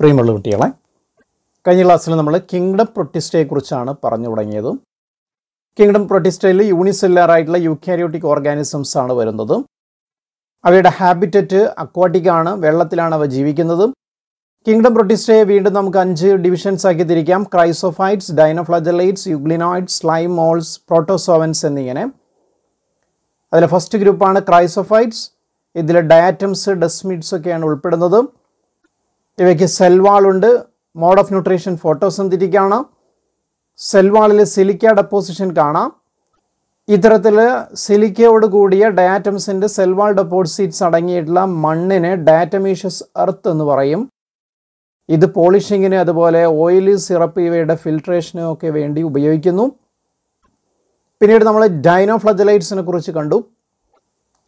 പ്രിയമുള്ള കുട്ടികളെ കഴിഞ്ഞ ക്ലാസ്സിൽ നമ്മൾ കിങ്ഡം പ്രൊട്ടിസ്റ്റയെക്കുറിച്ചാണ് പറഞ്ഞു തുടങ്ങിയത് കിങ്ഡം പ്രൊട്ടിസ്റ്റയിൽ യൂണിസെല്ലാറായിട്ടുള്ള യുക്കാരിയോട്ടിക് ഓർഗാനിസംസ് ആണ് വരുന്നത് അവയുടെ ഹാബിറ്ററ്റ് അക്വാട്ടിക് ആണ് വെള്ളത്തിലാണ് അവ ജീവിക്കുന്നത് കിങ്ഡം പ്രൊട്ടിസ്റ്റയെ വീണ്ടും നമുക്ക് അഞ്ച് ഡിവിഷൻസ് ആക്കി തിരിക്കാം chrysophytes dinoflagellates euglenoids slime moulds protozoans എന്നിങ്ങനെ അതിലെ ഫസ്റ്റ് ഗ്രൂപ്പാണ് ക്രൈസോഫൈറ്റ്സ് ഇതിൽ ഡയാറ്റംസ് ഡെസ്മിഡ്സ് ഒക്കെയാണ് ഉൾപ്പെടുന്നത് ഇവയ്ക്ക് സെൽവാളുണ്ട് മോഡ് ഓഫ് ന്യൂട്രീഷൻ ഫോട്ടോസെന്തറ്റിക് കാണാം സെൽവാളിൽ സിലിക്ക ഡെപ്പോസിഷൻ കാണാം ഇത്തരത്തിൽ സിലിക്കയോട് കൂടിയ ഡയാറ്റംസിൻ്റെ സെൽവാൾ ഡെപ്പോസിറ്റ്സ് അടങ്ങിയിട്ടുള്ള മണ്ണിനെ ഡയാറ്റമീഷ്യസ് എർത്ത് എന്ന് പറയും ഇത് പോളിഷിങ്ങിന് അതുപോലെ ഓയിൽ സിറപ്പ് ഇവയുടെ ഫിൽട്രേഷനും ഒക്കെ വേണ്ടി ഉപയോഗിക്കുന്നു പിന്നീട് നമ്മൾ ഡൈനോ ഫ്ലജലൈറ്റ്സിനെ കുറിച്ച് കണ്ടു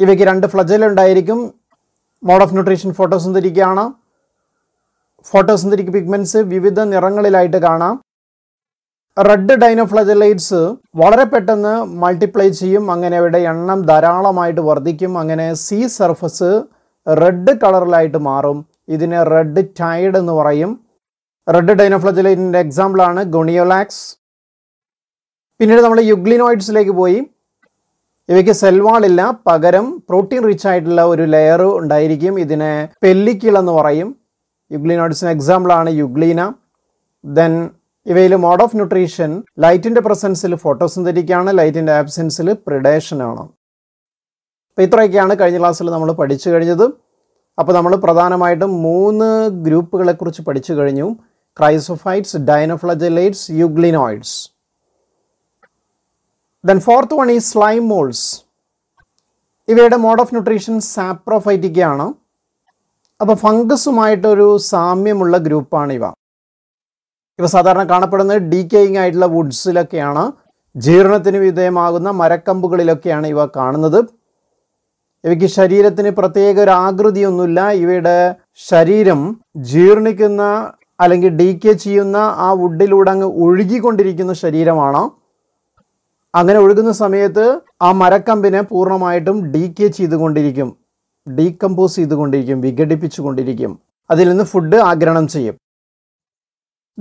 ഇവയ്ക്ക് രണ്ട് ഫ്ലജലുണ്ടായിരിക്കും ഉണ്ടായിരിക്കും മോഡ് ഓഫ് ന്യൂട്രീഷൻ ഫോട്ടോസിന്തറ്റിക് കാണാം ഫോട്ടോസിന്തറ്റിക് പിഗ്മെൻറ്റ്സ് വിവിധ നിറങ്ങളിലായിട്ട് കാണാം റെഡ് ഡൈനോഫ്ലജലൈറ്റ്സ് വളരെ പെട്ടെന്ന് മൾട്ടിപ്ലൈ ചെയ്യും അങ്ങനെ അവയുടെ എണ്ണം ധാരാളമായിട്ട് വർദ്ധിക്കും അങ്ങനെ സീ സർഫസ് റെഡ് കളറിലായിട്ട് മാറും ഇതിനെ റെഡ് ടൈഡ് എന്ന് പറയും റെഡ് ഡൈനോഫ്ലജലൈറ്റിൻ്റെ എക്സാമ്പിളാണ് ഗുണിയോലാക്സ് പിന്നീട് നമ്മൾ യുഗ്ലിനോയിഡ്സിലേക്ക് പോയി ഇവയ്ക്ക് സെൽവാളില്ല പകരം പ്രോട്ടീൻ റിച്ച് ആയിട്ടുള്ള ഒരു ലെയർ ഉണ്ടായിരിക്കും ഇതിനെ പെല്ലിക്കിൾ എന്ന് പറയും എക്സാമ്പിൾ എക്സാമ്പിളാണ് യുഗ്ലീന ദെൻ ഇവയിൽ മോഡ് ഓഫ് ന്യൂട്രീഷൻ ലൈറ്റിൻ്റെ പ്രസൻസിൽ ഫോട്ടോസിന്തറ്റിക്കാണ് ലൈറ്റിൻ്റെ ആബ്സെൻസിൽ പ്രിഡേഷനാണ് അപ്പോൾ ഇത്രയൊക്കെയാണ് കഴിഞ്ഞ ക്ലാസ്സിൽ നമ്മൾ പഠിച്ചു കഴിഞ്ഞത് അപ്പോൾ നമ്മൾ പ്രധാനമായിട്ടും മൂന്ന് ഗ്രൂപ്പുകളെക്കുറിച്ച് പഠിച്ചു കഴിഞ്ഞു chrysophytes dinoflagellates euglenoids then fourth one ഈ സ്ലൈം മോൾസ് ഇവയുടെ മോഡ് ഓഫ് ന്യൂട്രീഷൻ സാപ്രോഫൈറ്റിക്കാണ് അപ്പോൾ ഫംഗസുമായിട്ടൊരു സാമ്യമുള്ള ഗ്രൂപ്പാണ് ഇവ ഇവ സാധാരണ കാണപ്പെടുന്നത് ഡീക്കേയിങ് ആയിട്ടുള്ള വുഡ്സിലൊക്കെയാണ് ജീർണത്തിന് വിധേയമാകുന്ന മരക്കമ്പുകളിലൊക്കെയാണ് ഇവ കാണുന്നത് ഇവയ്ക്ക് ശരീരത്തിന് പ്രത്യേക ഒരു ആകൃതിയൊന്നുമില്ല ഇവയുടെ ശരീരം ജീർണിക്കുന്ന അല്ലെങ്കിൽ ഡീക്കെ ചെയ്യുന്ന ആ വുഡിലൂടെ അങ്ങ് ഒഴുകിക്കൊണ്ടിരിക്കുന്ന ശരീരമാണ് അങ്ങനെ ഒഴുകുന്ന സമയത്ത് ആ മരക്കമ്പിനെ പൂർണ്ണമായിട്ടും ഡീക്കെ ചെയ്തുകൊണ്ടിരിക്കും ഡീകമ്പോസ് ചെയ്തുകൊണ്ടിരിക്കും വിഘടിപ്പിച്ചുകൊണ്ടിരിക്കും അതിൽ നിന്ന് ഫുഡ് ആഗ്രഹണം ചെയ്യും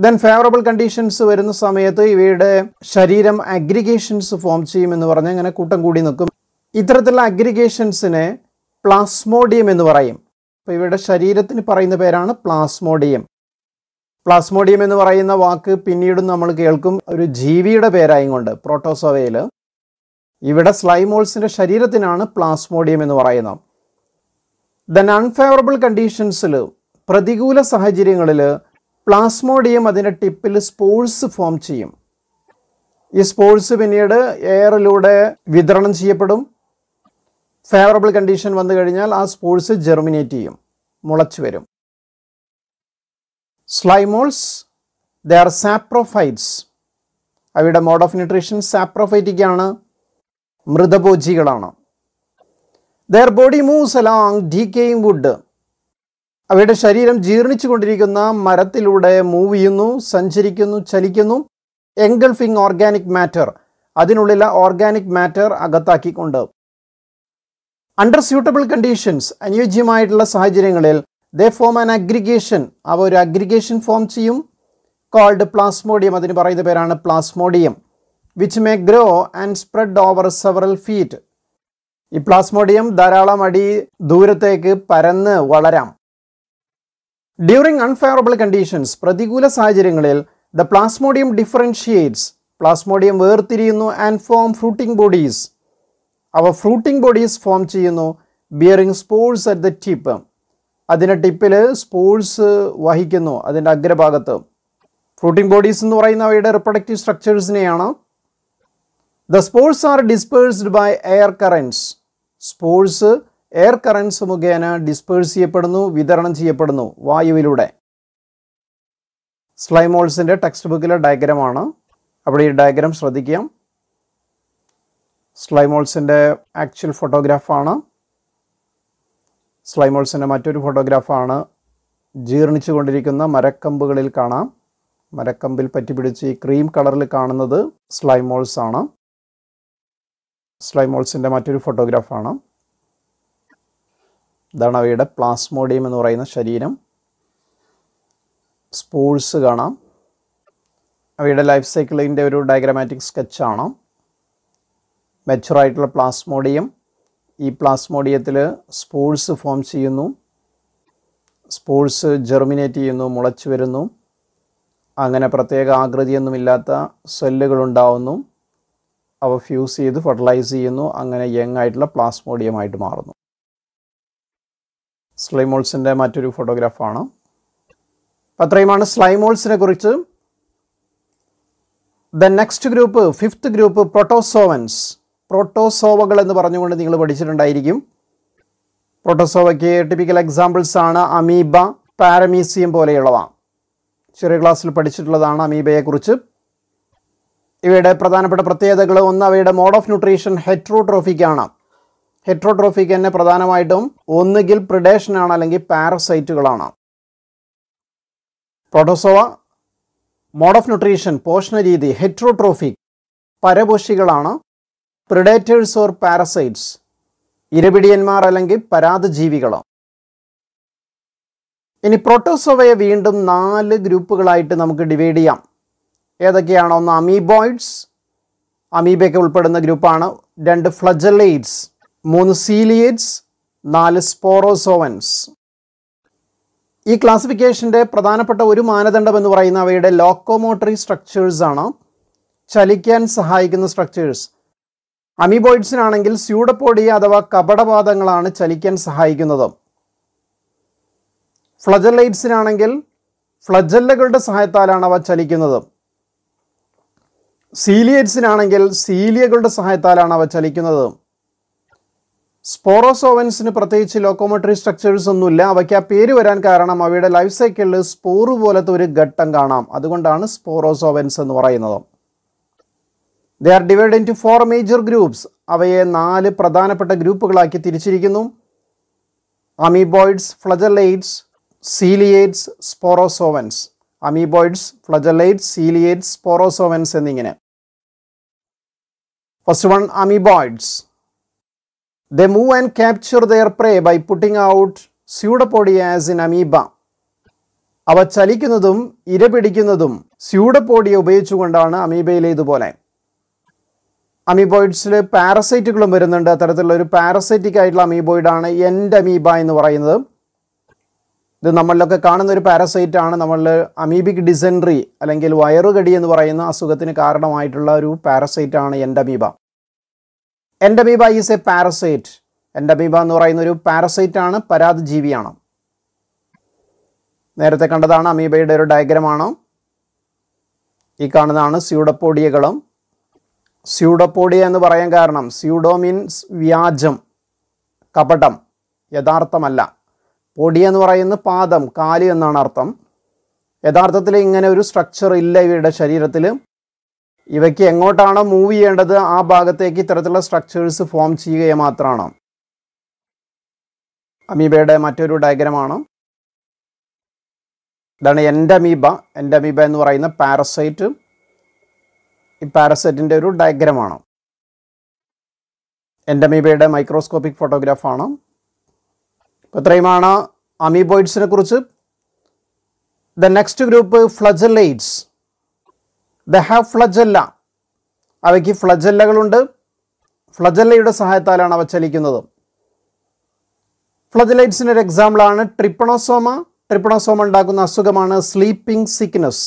ദെൻ ഫേവറബിൾ കണ്ടീഷൻസ് വരുന്ന സമയത്ത് ഇവയുടെ ശരീരം അഗ്രിഗേഷൻസ് ഫോം ചെയ്യും എന്ന് പറഞ്ഞ് അങ്ങനെ കൂട്ടം കൂടി നിൽക്കും ഇത്തരത്തിലുള്ള അഗ്രിഗേഷൻസിനെ പ്ലാസ്മോഡിയം എന്ന് പറയും അപ്പോൾ ഇവയുടെ ശരീരത്തിന് പറയുന്ന പേരാണ് പ്ലാസ്മോഡിയം പ്ലാസ്മോഡിയം എന്ന് പറയുന്ന വാക്ക് പിന്നീട് നമ്മൾ കേൾക്കും ഒരു ജീവിയുടെ പേരായും കൊണ്ട് പ്രോട്ടോസോവയിൽ ഇവിടെ സ്ലൈമോൾസിൻ്റെ ശരീരത്തിനാണ് പ്ലാസ്മോഡിയം എന്ന് പറയുന്നത് ദൻ അൺഫേവറബിൾ കണ്ടീഷൻസിൽ പ്രതികൂല സാഹചര്യങ്ങളിൽ പ്ലാസ്മോഡിയം അതിൻ്റെ ടിപ്പിൽ സ്പോഴ്സ് ഫോം ചെയ്യും ഈ സ്പോഴ്സ് പിന്നീട് എയറിലൂടെ വിതരണം ചെയ്യപ്പെടും ഫേവറബിൾ കണ്ടീഷൻ വന്നു കഴിഞ്ഞാൽ ആ സ്പോഴ്സ് ജെർമിനേറ്റ് ചെയ്യും മുളച്ചു വരും സ്ലൈമോൾസ് ദേ ആർ സാപ്രോഫൈറ്റ്സ് അവയുടെ മോഡ് ഓഫ് ന്യൂട്രീഷൻ സാപ്രോഫൈറ്റിക്കാണ് മൃതഭോജികളാണ് their body moves along decaying wood അവയുടെ ശരീരം ജീർണിച്ചു കൊണ്ടിരിക്കുന്ന മരത്തിലൂടെ മൂവ് ചെയ്യുന്നു സഞ്ചരിക്കുന്നു ചലിക്കുന്നു എൻഗൾഫിങ് ഓർഗാനിക് മാറ്റർ അതിനുള്ളിലെ ഓർഗാനിക് മാറ്റർ അകത്താക്കിക്കൊണ്ട് അണ്ടർ സ്യൂട്ടബിൾ കണ്ടീഷൻസ് അനുയോജ്യമായിട്ടുള്ള സാഹചര്യങ്ങളിൽ ദ ഫോം ആൻ അഗ്രിഗേഷൻ അവ ഒരു അഗ്രിഗേഷൻ ഫോം ചെയ്യും കോൾഡ് പ്ലാസ്മോഡിയം അതിന് പറയുന്ന പേരാണ് plasmodium which may grow and spread over several feet ഈ പ്ലാസ്മോഡിയം ധാരാളം അടി ദൂരത്തേക്ക് പരന്ന് വളരാം ഡ്യൂറിങ് അൺഫേവറബിൾ കണ്ടീഷൻസ് പ്രതികൂല സാഹചര്യങ്ങളിൽ ദ പ്ലാസ്മോഡിയം ഡിഫറൻഷിയേറ്റ്സ് പ്ലാസ്മോഡിയം വേർതിരിയുന്നു ആൻഡ് ഫോം ഫ്രൂട്ടിംഗ് ബോഡീസ് അവ ഫ്രൂട്ടിംഗ് ബോഡീസ് ഫോം ചെയ്യുന്നു bearing spores at the tip അതിൻ്റെ ടിപ്പിൽ സ്പോഴ്സ് വഹിക്കുന്നു അതിൻ്റെ അഗ്രഭാഗത്ത് ഫ്രൂട്ടിംഗ് ബോഡീസ് എന്ന് പറയുന്ന അവയുടെ റിപ്രൊഡക്റ്റീവ് സ്ട്രക്ചേഴ്സിനെയാണ് the spores are dispersed by air currents spores air currents മുഖേന ഡിസ്പേഴ്സ് ചെയ്യപ്പെടുന്നു വിതരണം ചെയ്യപ്പെടുന്നു വായുവിലൂടെ സ്ലൈമോൾസിൻ്റെ ടെക്സ്റ്റ് ബുക്കിലെ ഡയഗ്രമാണ് അവിടെ ഈ ഡയഗ്രാം ശ്രദ്ധിക്കാം സ്ലൈമോൾസിൻ്റെ ആക്ച്വൽ ഫോട്ടോഗ്രാഫാണ് സ്ലൈമോൾസിൻ്റെ മറ്റൊരു ഫോട്ടോഗ്രാഫാണ് ജീർണിച്ചു കൊണ്ടിരിക്കുന്ന മരക്കമ്പുകളിൽ കാണാം മരക്കമ്പിൽ പറ്റിപ്പിടിച്ച് ഈ ക്രീം കളറിൽ കാണുന്നത് സ്ലൈമോൾസ് ആണ് സ്ലൈമോൾസിൻ്റെ മറ്റൊരു ഫോട്ടോഗ്രാഫാണ് ഇതാണ് അവയുടെ പ്ലാസ്മോഡിയം എന്ന് പറയുന്ന ശരീരം സ്പൂൾസ് കാണാം അവയുടെ ലൈഫ് സൈക്കിളിൻ്റെ ഒരു ഡയഗ്രമാറ്റിക് സ്കെച്ചാണ് മെച്ചുറായിട്ടുള്ള പ്ലാസ്മോഡിയം ഈ പ്ലാസ്മോഡിയത്തിൽ സ്പൂൾസ് ഫോം ചെയ്യുന്നു സ്പൂൾസ് ജെർമിനേറ്റ് ചെയ്യുന്നു മുളച്ചു വരുന്നു അങ്ങനെ പ്രത്യേക ആകൃതിയൊന്നുമില്ലാത്ത സെല്ലുകളുണ്ടാവുന്നു അവ ഫ്യൂസ് ചെയ്ത് ഫെർട്ടിലൈസ് ചെയ്യുന്നു അങ്ങനെ യങ് ആയിട്ടുള്ള പ്ലാസ്മോഡിയമായിട്ട് മാറുന്നു സ്ലൈമോൾസിൻ്റെ മറ്റൊരു ഫോട്ടോഗ്രാഫാണ് അപ്പോൾ അത്രയുമാണ് സ്ലൈമോൾസിനെ കുറിച്ച് the next group fifth group protozoans പ്രോട്ടോസോവകൾ എന്ന് പറഞ്ഞുകൊണ്ട് നിങ്ങൾ പഠിച്ചിട്ടുണ്ടായിരിക്കും പ്രോട്ടോസോവയ്ക്ക് ടിപ്പിക്കൽ എക്സാമ്പിൾസ് ആണ് അമീബ പാരമീസിയം പോലെയുള്ളവ ചെറിയ ക്ലാസ്സിൽ പഠിച്ചിട്ടുള്ളതാണ് അമീബയെക്കുറിച്ച് ഇവയുടെ പ്രധാനപ്പെട്ട പ്രത്യേകതകൾ ഒന്ന് അവയുടെ മോഡ് ഓഫ് ന്യൂട്രീഷൻ ആണ് ഹെട്രോട്രോഫിക് തന്നെ പ്രധാനമായിട്ടും ഒന്നുകിൽ പ്രിഡേഷനാണ് അല്ലെങ്കിൽ പാരസൈറ്റുകളാണ് പ്രോട്ടോസോവ മോഡ് ഓഫ് ന്യൂട്രീഷൻ പോഷണ രീതി ഹെട്രോട്രോഫിക് പരപോഷികളാണ് പ്രിഡേറ്റേഴ്സ് ഓർ പാരസൈറ്റ്സ് ഇരപിടിയന്മാർ അല്ലെങ്കിൽ പരാതജീവികൾ ഇനി പ്രോട്ടോസോവയെ വീണ്ടും നാല് ഗ്രൂപ്പുകളായിട്ട് നമുക്ക് ഡിവൈഡ് ചെയ്യാം ഏതൊക്കെയാണ് ഒന്ന് അമീബോയിഡ്സ് അമീബയ്ക്ക് ഉൾപ്പെടുന്ന ഗ്രൂപ്പാണ് രണ്ട് ഫ്ലജലേറ്റ്സ് മൂന്ന് സീലിയേറ്റ്സ് നാല് സ്പോറോസോവൻസ് ഈ ക്ലാസിഫിക്കേഷൻ്റെ പ്രധാനപ്പെട്ട ഒരു മാനദണ്ഡം എന്ന് പറയുന്ന അവയുടെ ലോക്കോമോട്ടറി സ്ട്രക്ചേഴ്സ് ആണ് ചലിക്കാൻ സഹായിക്കുന്ന സ്ട്രക്ചേഴ്സ് അമീബോയിഡ്സിനാണെങ്കിൽ സ്യൂഡപ്പോടി അഥവാ കപടപാദങ്ങളാണ് ചലിക്കാൻ സഹായിക്കുന്നത് ഫ്ലജലൈറ്റ്സിനാണെങ്കിൽ ഫ്ലജല്ലകളുടെ സഹായത്താലാണ് അവ ചലിക്കുന്നത് സീലിയറ്റ്സിനാണെങ്കിൽ സീലിയകളുടെ സഹായത്താലാണ് അവ ചലിക്കുന്നത് സ്പോറോസോവൻസിന് പ്രത്യേകിച്ച് ലോക്കോമോട്ടറി സ്ട്രക്ചേഴ്സ് ഒന്നുമില്ല അവയ്ക്ക് ആ പേര് വരാൻ കാരണം അവയുടെ ലൈഫ് സൈക്കിളിൽ സ്പോറു പോലത്തെ ഒരു ഘട്ടം കാണാം അതുകൊണ്ടാണ് സ്പോറോസോവൻസ് എന്ന് പറയുന്നത് they are divide into four major groups അവയെ നാല് പ്രധാനപ്പെട്ട ഗ്രൂപ്പുകളാക്കി തിരിച്ചിരിക്കുന്നു amoeboids flagellates ciliates sporozoans amoeboids flagellates ciliates sporozoans എന്നിങ്ങനെ first one amoeboids they move and capture their prey by putting out as in amoeba അവ ചലിക്കുന്നതും ഇരപിടിക്കുന്നതും സ്യൂഡപ്പോഡിയെ ഉപയോഗിച്ചുകൊണ്ടാണ് അമീബയിലെ ഇതുപോലെ അമീബോയിഡ്സിൽ പാരസൈറ്റുകളും വരുന്നുണ്ട് അത്തരത്തിലുള്ള ഒരു പാരസൈറ്റിക് ആയിട്ടുള്ള അമീബോയിഡാണ് എൻഡമീബ എന്ന് പറയുന്നത് ഇത് നമ്മളിലൊക്കെ കാണുന്ന ഒരു പാരസൈറ്റ് ആണ് നമ്മൾ അമീബിക് ഡിസെൻട്രി അല്ലെങ്കിൽ വയറുകടി എന്ന് പറയുന്ന അസുഖത്തിന് കാരണമായിട്ടുള്ള ഒരു പാരസൈറ്റ് ആണ് entamoeba entamoeba is a parasite entamoeba എന്ന് പറയുന്ന ഒരു പാരസൈറ്റ് ആണ് പരാത് ജീവിയാണ് നേരത്തെ കണ്ടതാണ് അമീബയുടെ ഒരു ഡയഗ്രമാണ് ഈ കാണുന്നതാണ് സ്യൂഡപ്പോഡിയകളും സ്യൂഡപ്പോഡിയ എന്ന് പറയാൻ കാരണം സ്യൂഡോ മീൻസ് വ്യാജം കപടം യഥാർത്ഥമല്ല പൊടി എന്ന് പറയുന്ന പാദം കാല് എന്നാണ് അർത്ഥം യഥാർത്ഥത്തിൽ ഇങ്ങനെ ഒരു സ്ട്രക്ചർ ഇല്ല ഇവയുടെ ശരീരത്തിൽ ഇവയ്ക്ക് എങ്ങോട്ടാണോ മൂവ് ചെയ്യേണ്ടത് ആ ഭാഗത്തേക്ക് ഇത്തരത്തിലുള്ള സ്ട്രക്ചേഴ്സ് ഫോം ചെയ്യുക മാത്രമാണ് അമീബയുടെ മറ്റൊരു ഡയഗ്രമാണ് ഇതാണ് എൻ്റെ അമീബ എൻ്റെ അമീബ എന്ന് പറയുന്ന പാരസൈറ്റ് ഈ പാരസൈറ്റിൻ്റെ ഒരു ഡയഗ്രമാണ് എൻ്റെ അമീബയുടെ മൈക്രോസ്കോപ്പിക് ഫോട്ടോഗ്രാഫാണ് അപ്പോൾ ഇത്രയുമാണ് അമീബോയിഡ്സിനെ കുറിച്ച് the next group flagellates they have flagella അവയ്ക്ക് ഫ്ലജല്ലകളുണ്ട് ഫ്ലജല്ലയുടെ സഹായത്താലാണ് അവ ചലിക്കുന്നത് ഫ്ലജലൈറ്റ്സിൻ്റെ ഒരു എക്സാമ്പിളാണ് ട്രിപ്പണോസോമ ട്രിപ്പണോസോമ ഉണ്ടാക്കുന്ന അസുഖമാണ് sleeping sickness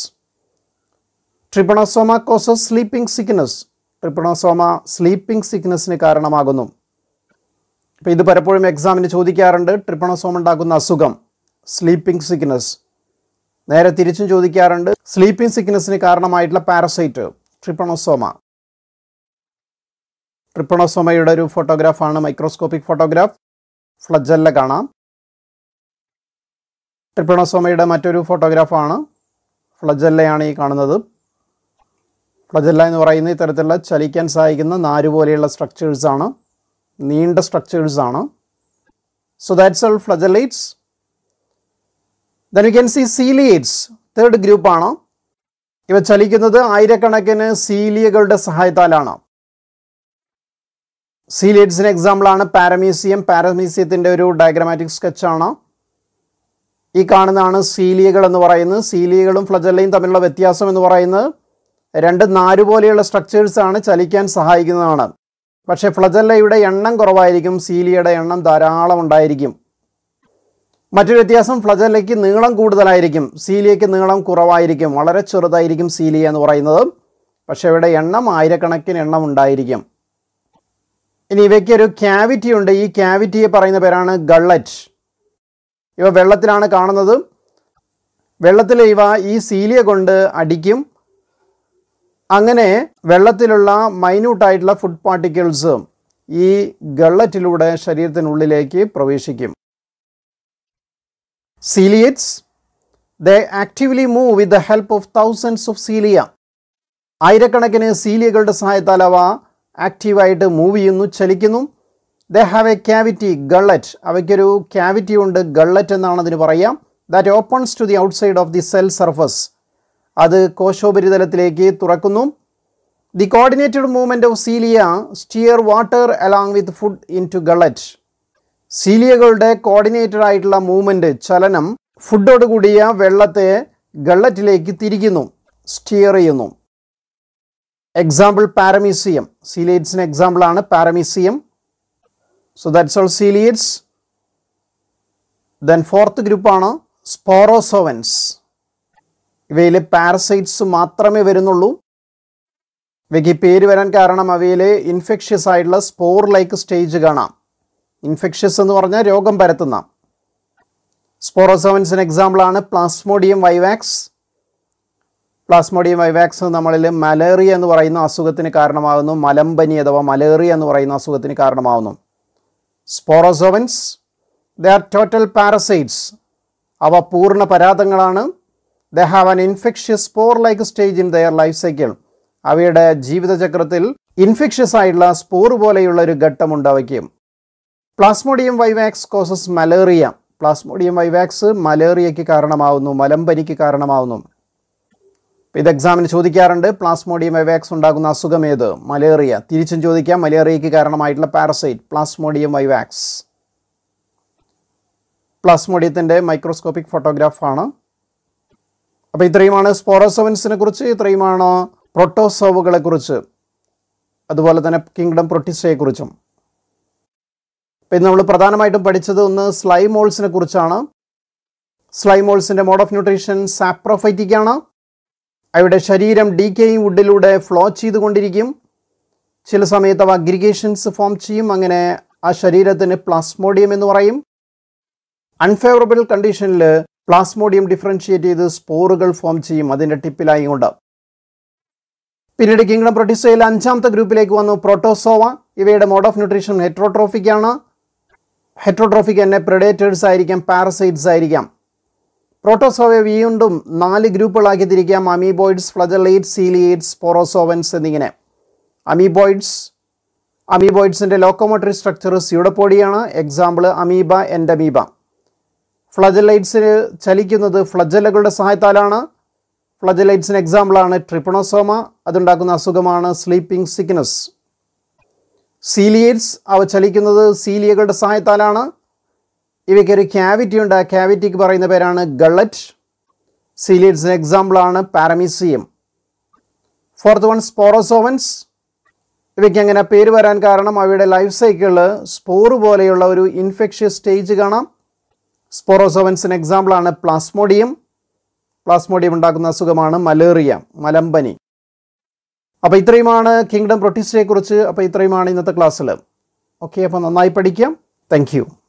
trypanosoma causes sleeping sickness trypanosoma sleeping സിക്നസ്സിന് കാരണമാകുന്നു അപ്പോൾ ഇത് പലപ്പോഴും എക്സാമിന് ചോദിക്കാറുണ്ട് ട്രിപ്പണോസോം ഉണ്ടാക്കുന്ന അസുഖം സ്ലീപ്പിംഗ് സിക്നസ് നേരെ തിരിച്ചും ചോദിക്കാറുണ്ട് സ്ലീപ്പിംഗ് സിക്നസ്സിന് കാരണമായിട്ടുള്ള പാരസൈറ്റ് ട്രിപ്പണോസോമ ട്രിപ്പണോസോമയുടെ ഒരു ഫോട്ടോഗ്രാഫാണ് മൈക്രോസ്കോപ്പിക് ഫോട്ടോഗ്രാഫ് ഫ്ലജല്ല കാണാം ട്രിപ്പണോസോമയുടെ മറ്റൊരു ഫോട്ടോഗ്രാഫാണ് ഫ്ലജല്ലയാണ് ഈ കാണുന്നത് ഫ്ലജല്ല എന്ന് പറയുന്ന ഇത്തരത്തിലുള്ള ചലിക്കാൻ സഹായിക്കുന്ന നാരുപോലെയുള്ള സ്ട്രക്ചേഴ്സാണ് നീണ്ട സ്ട്രക്ചേഴ്സ് ആണ് so that's all flagellates then you can see ciliates third ഗ്രൂപ്പാണ് ഇവ ചലിക്കുന്നത് ആയിരക്കണക്കിന് സീലിയകളുടെ സഹായത്താലാണ് സീലിയേറ്റ്സിന് എക്സാമ്പിളാണ് പാരമീസിയം പാരമീസിയത്തിൻ്റെ ഒരു ഡയഗ്രമാറ്റിക് സ്കെച്ചാണ് ഈ കാണുന്നതാണ് സീലിയകൾ എന്ന് പറയുന്നത് സീലിയകളും ഫ്ലജലയും തമ്മിലുള്ള വ്യത്യാസം എന്ന് പറയുന്നത് രണ്ട് നാരുപോലെയുള്ള സ്ട്രക്ചേഴ്സാണ് ചലിക്കാൻ സഹായിക്കുന്നതാണ് പക്ഷേ ഫ്ലജല്ലയുടെ എണ്ണം കുറവായിരിക്കും സീലിയയുടെ എണ്ണം ധാരാളം ഉണ്ടായിരിക്കും മറ്റൊരു വ്യത്യാസം ഫ്ലജല്ലയ്ക്ക് നീളം കൂടുതലായിരിക്കും സീലിയയ്ക്ക് നീളം കുറവായിരിക്കും വളരെ ചെറുതായിരിക്കും സീലിയ എന്ന് പറയുന്നത് പക്ഷേ ഇവിടെ എണ്ണം ആയിരക്കണക്കിന് എണ്ണം ഉണ്ടായിരിക്കും ഇനി ഇവയ്ക്ക് ഒരു ക്യാവിറ്റി ഉണ്ട് ഈ ക്യാവിറ്റിയെ പറയുന്ന പേരാണ് ഗള്ളറ്റ് ഇവ വെള്ളത്തിലാണ് കാണുന്നത് വെള്ളത്തിലെ ഇവ ഈ സീലിയ കൊണ്ട് അടിക്കും അങ്ങനെ വെള്ളത്തിലുള്ള മൈന്യൂട്ടായിട്ടുള്ള ഫുഡ് പാർട്ടിക്കിൾസ് ഈ ഗള്ളറ്റിലൂടെ ശരീരത്തിനുള്ളിലേക്ക് പ്രവേശിക്കും ciliates they actively move with the help of thousands of cilia ആയിരക്കണക്കിന് സീലിയകളുടെ സഹായത്താൽ അവ ആക്റ്റീവായിട്ട് മൂവ് ചെയ്യുന്നു ചലിക്കുന്നു they have a cavity gullet അവയ്ക്കൊരു ക്യാവിറ്റി ഉണ്ട് ഗള്ളറ്റ് എന്നാണ് അതിന് പറയാം that opens to the outside of the cell surface അത് കോശോപരിതലത്തിലേക്ക് തുറക്കുന്നു the coordinated movement of cilia steer water along with food into gullet സീലിയകളുടെ കോർഡിനേറ്റഡ് ആയിട്ടുള്ള മൂവ്മെൻറ്റ് ചലനം ഫുഡോട് കൂടിയ വെള്ളത്തെ ഗള്ളറ്റിലേക്ക് തിരിക്കുന്നു സ്റ്റിയർ ചെയ്യുന്നു എക്സാമ്പിൾ പാരമീസിയം സീലിയറ്റ്സിന് എക്സാമ്പിളാണ് paramecium so that's all ciliates then fourth ഗ്രൂപ്പാണ് സ്പോറോസോവൻസ് ഇവയിൽ പാരസൈറ്റ്സ് മാത്രമേ വരുന്നുള്ളൂ ഇവയ്ക്ക് പേര് വരാൻ കാരണം അവയിൽ ഇൻഫെക്ഷ്യസ് ആയിട്ടുള്ള സ്പോർ ലൈക്ക് സ്റ്റേജ് കാണാം ഇൻഫെക്ഷ്യസ് എന്ന് പറഞ്ഞാൽ രോഗം പരത്തുന്ന സ്പോറോസോവൻസിന് എക്സാമ്പിളാണ് പ്ലാസ്മോഡിയം വൈവാക്സ് പ്ലാസ്മോഡിയം വൈവാക്സ് നമ്മളിൽ മലേറിയ എന്ന് പറയുന്ന അസുഖത്തിന് കാരണമാകുന്നു മലമ്പനി അഥവാ മലേറിയ എന്ന് പറയുന്ന അസുഖത്തിന് കാരണമാകുന്നു sporozoans they are total parasites അവ പൂർണ്ണ പരാതങ്ങളാണ് they have an infectious spore like stage in their life cycle അവയുടെ ജീവിതചക്രത്തിൽ ഇൻഫെക്ഷ്യസ് ആയിട്ടുള്ള സ്പോർ പോലെയുള്ള ഒരു ഘട്ടമുണ്ട് അവയ്ക്ക് plasmodium vivax causes malaria plasmodium vivax മലേറിയയ്ക്ക് കാരണമാവുന്നു മലമ്പനിക്ക് കാരണമാവുന്നു ഇത് എക്സാമിന് ചോദിക്കാറുണ്ട് പ്ലാസ്മോഡിയം വൈവാക്സ് ഉണ്ടാകുന്ന അസുഖം ഏത് മലേറിയ തിരിച്ചും ചോദിക്കാം മലേറിയയ്ക്ക് കാരണമായിട്ടുള്ള പാരസൈറ്റ് പ്ലാസ്മോഡിയം വൈവാക്സ് പ്ലാസ്മോഡിയത്തിൻ്റെ മൈക്രോസ്കോപ്പിക് ഫോട്ടോഗ്രാഫാണ് അപ്പോൾ ഇത്രയുമാണ് സ്പോറോസവൻസിനെ കുറിച്ച് ഇത്രയുമാണ് പ്രൊട്ടോസോവുകളെ കുറിച്ച് അതുപോലെ തന്നെ കിങ്ഡം പ്രൊട്ടിസയെക്കുറിച്ചും അപ്പോൾ ഇന്ന് നമ്മൾ പ്രധാനമായിട്ടും പഠിച്ചത് ഒന്ന് സ്ലൈമോൾസിനെ കുറിച്ചാണ് സ്ലൈമോൾസിൻ്റെ മോഡ് ഓഫ് ന്യൂട്രീഷൻ സാപ്രോഫൈറ്റിക്കാണ് അവയുടെ ശരീരം ഡി കെയും വുഡിലൂടെ ഫ്ലോ ചെയ്തുകൊണ്ടിരിക്കും ചില സമയത്ത് അവ അഗ്രിഗേഷൻസ് ഫോം ചെയ്യും അങ്ങനെ ആ ശരീരത്തിന് പ്ലാസ്മോഡിയം എന്ന് പറയും അൺഫേവറബിൾ കണ്ടീഷനിൽ പ്ലാസ്മോഡിയം ഡിഫറൻഷിയേറ്റ് ചെയ്ത് സ്പോറുകൾ ഫോം ചെയ്യും അതിൻ്റെ ടിപ്പിലായി കൊണ്ട് പിന്നീട് കിങ്ഡം പ്രൊട്ടിസയിൽ അഞ്ചാമത്തെ ഗ്രൂപ്പിലേക്ക് വന്നു പ്രോട്ടോസോവ ഇവയുടെ മോഡ് ഓഫ് ന്യൂട്രീഷൻ ഹെട്രോട്രോഫിക് ആണ് ഹെട്രോട്രോഫിക് എന്നെ പ്രെഡേറ്റേഴ്സ് ആയിരിക്കാം പാരസൈറ്റ്സ് ആയിരിക്കാം പ്രോട്ടോസോവയെ വീണ്ടും നാല് ഗ്രൂപ്പുകളാക്കി തിരിക്കാം അമീബോയിഡ്സ് ഫ്ലജലൈറ്റ് സീലിയേറ്റ്സ് സ്പോറോസോവൻസ് എന്നിങ്ങനെ അമീബോയിഡ്സ് അമീബോയിഡ്സിൻ്റെ ലോക്കോമോട്ടറി സ്ട്രക്ചർ സ്യൂഡപ്പോഡിയാണ് എക്സാമ്പിൾ അമീബ എൻഡമീബ ഫ്ലജലൈറ്റ്സിന് ചലിക്കുന്നത് ഫ്ലജലകളുടെ സഹായത്താലാണ് ഫ്ലജലൈറ്റ്സിന് എക്സാമ്പിളാണ് ട്രിപ്പണോസോമ അതുണ്ടാക്കുന്ന അസുഖമാണ് സ്ലീപ്പിംഗ് സിക്നസ് സീലിയേറ്റ്സ് അവ ചലിക്കുന്നത് സീലിയകളുടെ സഹായത്താലാണ് ഇവയ്ക്കൊരു ക്യാവിറ്റി ഉണ്ട് ആ ക്യാവിറ്റിക്ക് പറയുന്ന പേരാണ് ഗള്ളറ്റ് സീലിയേറ്റ്സിന് എക്സാമ്പിളാണ് പാരമീസിയം ഫോർത്ത് വൺ സ്പോറോസോവൻസ് ഇവയ്ക്ക് അങ്ങനെ പേര് വരാൻ കാരണം അവയുടെ ലൈഫ് സൈക്കിളിൽ സ്പോർ പോലെയുള്ള ഒരു ഇൻഫെക്ഷ്യസ് സ്റ്റേജ് കാണാം സ്പോറോസോവൻസിന് എക്സാമ്പിളാണ് പ്ലാസ്മോഡിയം പ്ലാസ്മോഡിയം ഉണ്ടാക്കുന്ന അസുഖമാണ് മലേറിയ മലമ്പനി അപ്പോൾ ഇത്രയുമാണ് കിങ്ഡം പ്രൊട്ടീസിനെ കുറിച്ച് അപ്പോൾ ഇത്രയുമാണ് ഇന്നത്തെ ക്ലാസ്സിൽ ഓക്കെ അപ്പോൾ നന്നായി പഠിക്കാം താങ്ക്